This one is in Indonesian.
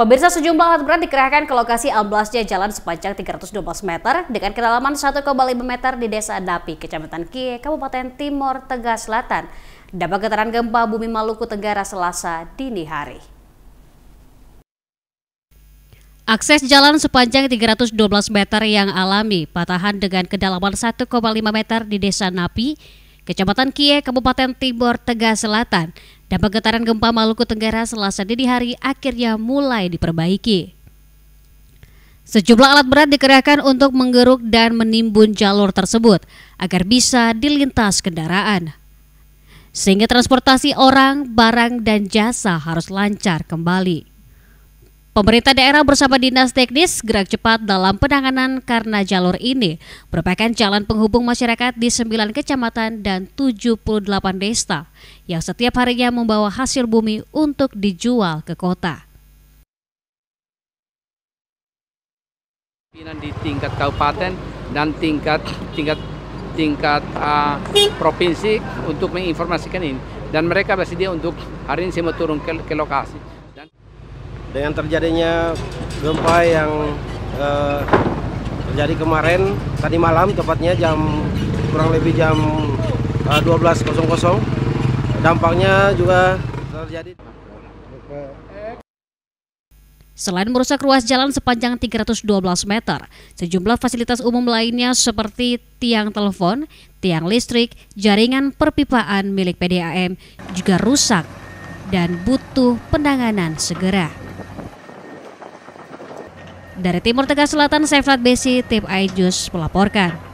Pemirsa sejumlah alat berat dikerahkan ke lokasi amblasnya jalan sepanjang 312 meter dengan kedalaman 1,5 meter di Desa Dapi, Kecamatan Kie, Kabupaten Timur, Tengah Selatan. Dampak getaran gempa bumi Maluku Tenggara Selasa dini hari. Akses jalan sepanjang 312 meter yang alami patahan dengan kedalaman 1,5 meter di Desa Napi, Kecamatan Kie, Kabupaten Timur, Tengah Selatan Dampak getaran gempa Maluku Tenggara selasa dini hari akhirnya mulai diperbaiki. Sejumlah alat berat dikerahkan untuk menggeruk dan menimbun jalur tersebut agar bisa dilintas kendaraan. Sehingga transportasi orang, barang, dan jasa harus lancar kembali. Pemerintah daerah bersama dinas teknis gerak cepat dalam penanganan karena jalur ini merupakan jalan penghubung masyarakat di 9 kecamatan dan 78 desa yang setiap harinya membawa hasil bumi untuk dijual ke kota. Pimpinan di tingkat kabupaten dan tingkat tingkat tingkat uh, provinsi untuk menginformasikan ini dan mereka bersedia untuk hari ini saya mau turun ke, ke lokasi dengan terjadinya gempa yang eh, terjadi kemarin tadi malam tepatnya jam kurang lebih jam eh, 12.00 dampaknya juga terjadi Selain merusak ruas jalan sepanjang 312 meter, sejumlah fasilitas umum lainnya seperti tiang telepon, tiang listrik, jaringan perpipaan milik PDAM juga rusak dan butuh penanganan segera. Dari Timur Tengah Selatan, Sefrat Besi, Tim Aijus melaporkan.